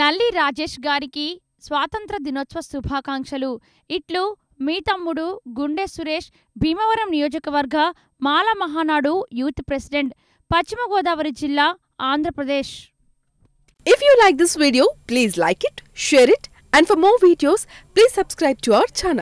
నల్లి రాజేష్ గారికి స్వాతంత్ర దినోత్సవ శుభాకాంక్షలు ఇట్లు మీ తమ్ముడు గుండె సురేష్ భీమవరం నియోజకవర్గ మాల మహానాడు యూత్ ప్రెసిడెంట్ పశ్చిమ గోదావరి జిల్లా Andhra Pradesh if you like this video please like it share it and for more videos please subscribe to our channel